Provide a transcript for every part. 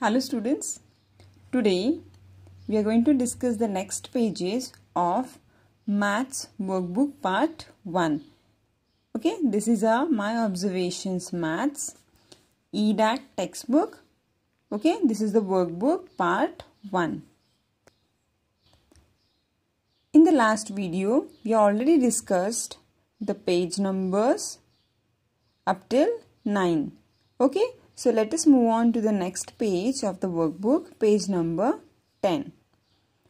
Hello students, today we are going to discuss the next pages of Maths Workbook Part 1. Okay, this is a My Observations Maths EDAC textbook. Okay, this is the workbook part 1. In the last video, we already discussed the page numbers up till 9. Okay, so let us move on to the next page of the workbook, page number 10.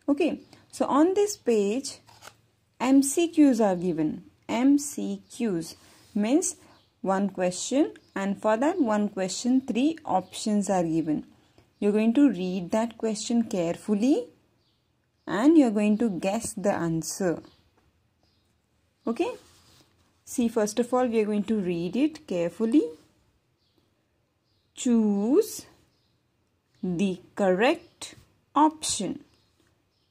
Okay, so on this page, MCQs are given. MCQs means one question and for that one question, three options are given. You're going to read that question carefully and you're going to guess the answer. Okay, see first of all, we are going to read it carefully Choose the correct option.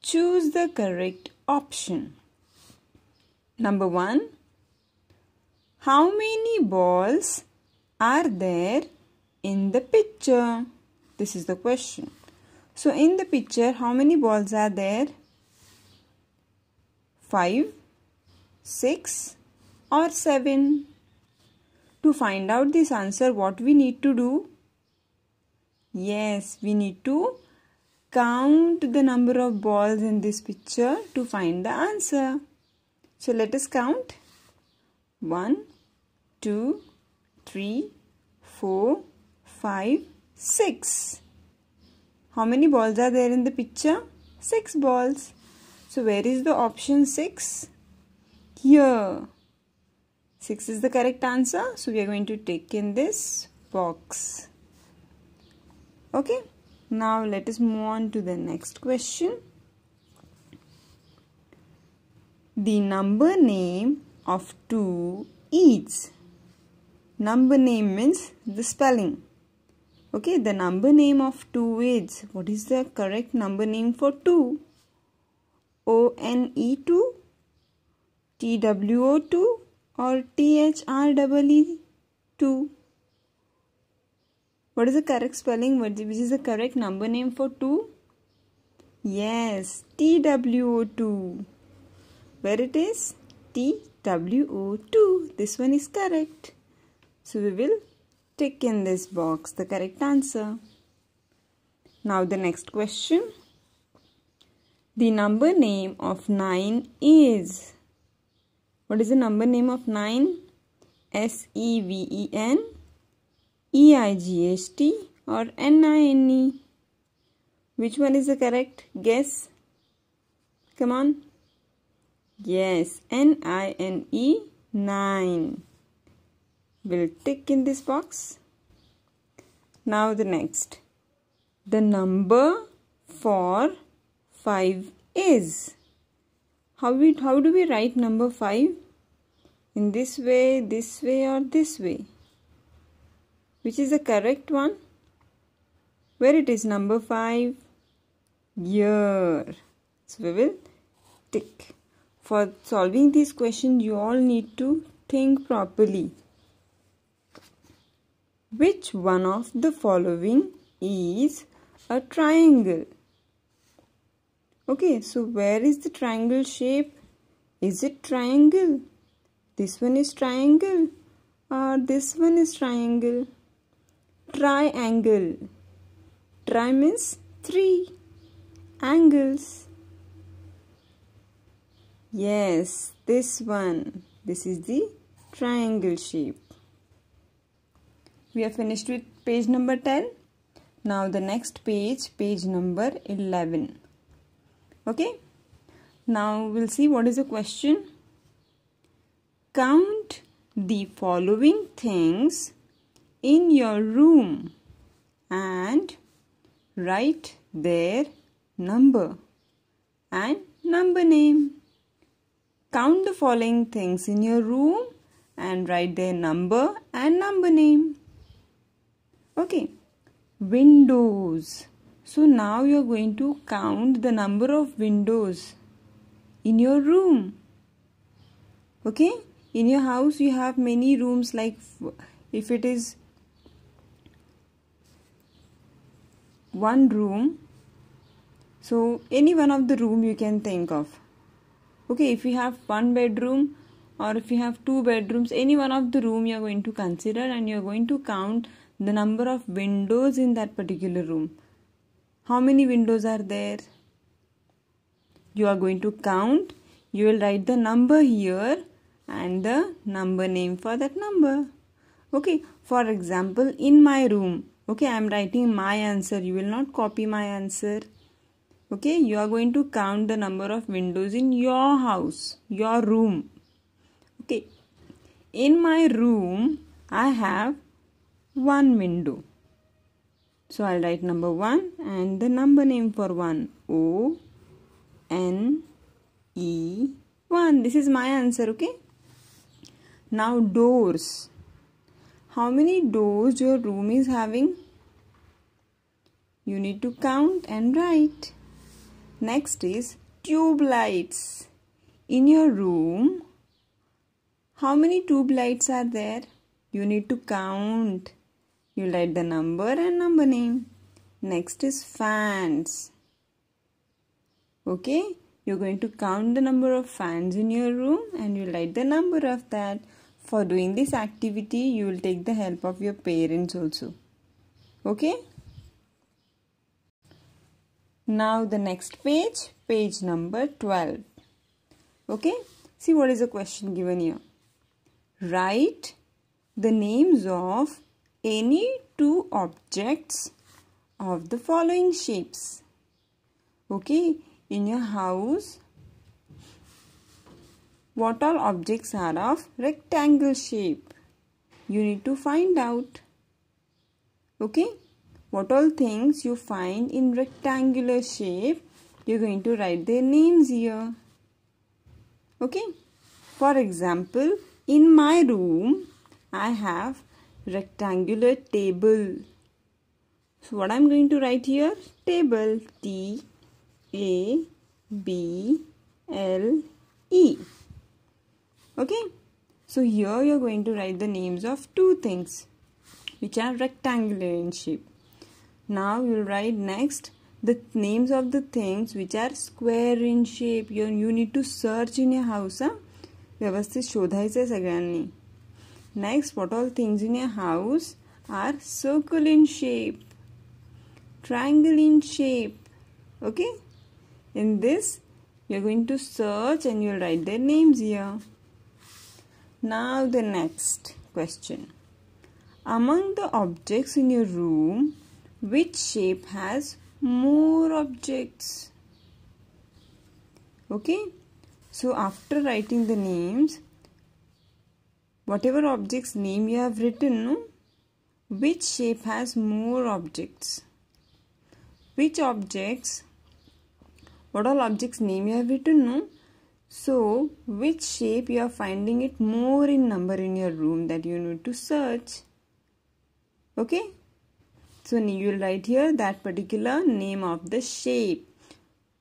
Choose the correct option. Number one, how many balls are there in the picture? This is the question. So, in the picture, how many balls are there? 5, 6 or 7? To find out this answer, what we need to do? Yes, we need to count the number of balls in this picture to find the answer. So let us count. 1, 2, 3, 4, 5, 6. How many balls are there in the picture? 6 balls. So where is the option 6? Here. 6 is the correct answer. So we are going to take in this box okay now let us move on to the next question the number name of 2 each number name means the spelling okay the number name of 2 is what is the correct number name for 2 O N E 2 T W O 2 or T H R 2 what is the correct spelling? What which is the correct number name for 2? Yes, TWO2. Where it is? TWO2. This one is correct. So we will tick in this box the correct answer. Now the next question. The number name of 9 is. What is the number name of 9? S-E-V-E-N. EIGHT or NINE? Which one is the correct guess? Come on. Yes, N-I-N-E, 9. We'll tick in this box. Now the next. The number for 5 is. How, we, how do we write number 5? In this way, this way or this way? which is the correct one where it is number 5 year so we will tick for solving this question you all need to think properly which one of the following is a triangle okay so where is the triangle shape is it triangle this one is triangle or this one is triangle triangle tri means three angles yes this one this is the triangle shape we are finished with page number 10 now the next page page number 11 okay now we'll see what is the question count the following things in your room and write their number and number name. Count the following things in your room and write their number and number name. Okay, windows. So now you're going to count the number of windows in your room. Okay, in your house you have many rooms like if it is one room so any one of the room you can think of okay if you have one bedroom or if you have two bedrooms any one of the room you are going to consider and you are going to count the number of windows in that particular room how many windows are there you are going to count you will write the number here and the number name for that number okay for example in my room okay i am writing my answer you will not copy my answer okay you are going to count the number of windows in your house your room okay in my room i have one window so i'll write number 1 and the number name for one o n e 1 this is my answer okay now doors how many doors your room is having. You need to count and write. Next is tube lights. In your room, how many tube lights are there? You need to count. You write the number and number name. Next is fans. Okay, you're going to count the number of fans in your room and you write the number of that for doing this activity you will take the help of your parents also okay now the next page page number 12 okay see what is the question given here write the names of any two objects of the following shapes okay in your house what all objects are of rectangle shape. You need to find out. Okay? What all things you find in rectangular shape, you're going to write their names here. Okay? For example, in my room, I have rectangular table. So what I'm going to write here? Table. T A B L E okay so here you're going to write the names of two things which are rectangular in shape now you'll write next the names of the things which are square in shape you, you need to search in your house व्यवस्थित शोधायचं आहे सगळ्यांनी next what all things in a house are circle in shape triangle in shape okay in this you're going to search and you'll write their names here now, the next question Among the objects in your room, which shape has more objects? Okay, so after writing the names, whatever objects name you have written, no? which shape has more objects? Which objects? What all objects name you have written, no? So, which shape you are finding it more in number in your room that you need to search? Okay? So, you will write here that particular name of the shape.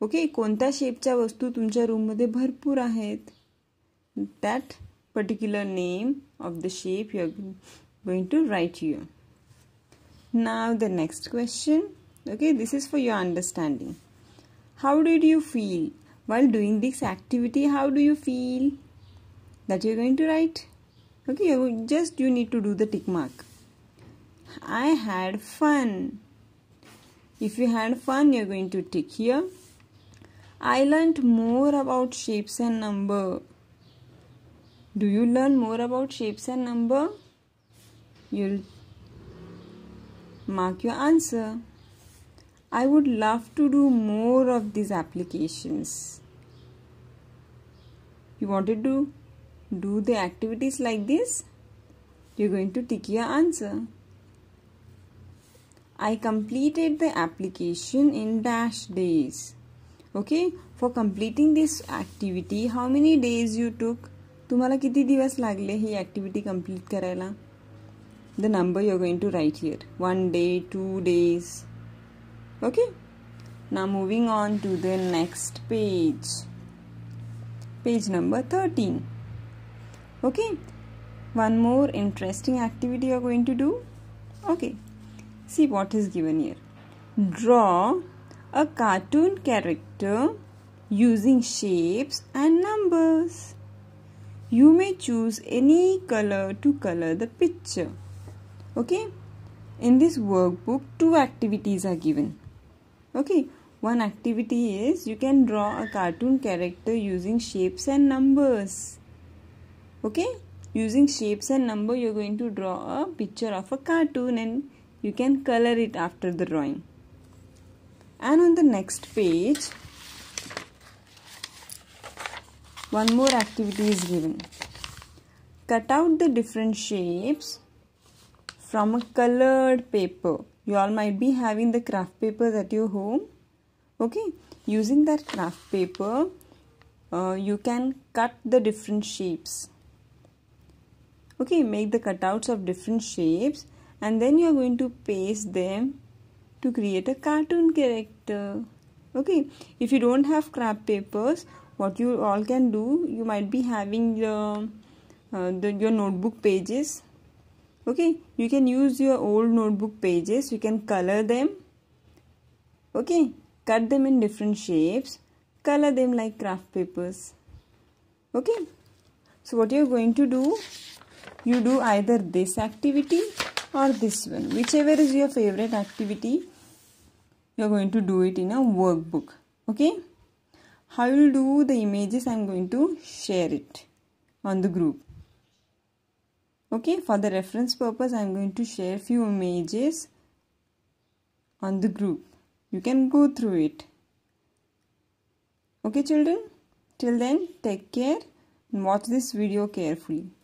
Okay? Konta shape cha vastu tumcha room madhe bharpur ahet. That particular name of the shape you are going to write here. Now, the next question. Okay? This is for your understanding. How did you feel while doing this activity how do you feel that you're going to write okay just you need to do the tick mark i had fun if you had fun you're going to tick here i learned more about shapes and number do you learn more about shapes and number you'll mark your answer I would love to do more of these applications. You wanted to do the activities like this? You're going to tick your answer. I completed the application in dash days. Okay, for completing this activity, how many days you took? तुम्हाला किती दिवस लागले ही complete complete करायला number you're going to write here. One day, two days okay now moving on to the next page page number 13 okay one more interesting activity you are going to do okay see what is given here draw a cartoon character using shapes and numbers you may choose any color to color the picture okay in this workbook two activities are given okay one activity is you can draw a cartoon character using shapes and numbers okay using shapes and number you're going to draw a picture of a cartoon and you can color it after the drawing and on the next page one more activity is given cut out the different shapes from a colored paper you all might be having the craft papers at your home okay using that craft paper uh, you can cut the different shapes okay make the cutouts of different shapes and then you are going to paste them to create a cartoon character okay if you don't have craft papers what you all can do you might be having the, uh, uh, the your notebook pages okay you can use your old notebook pages you can color them okay cut them in different shapes color them like craft papers okay so what you're going to do you do either this activity or this one whichever is your favorite activity you're going to do it in a workbook okay how you do the images i'm going to share it on the group okay for the reference purpose i am going to share few images on the group you can go through it okay children till then take care and watch this video carefully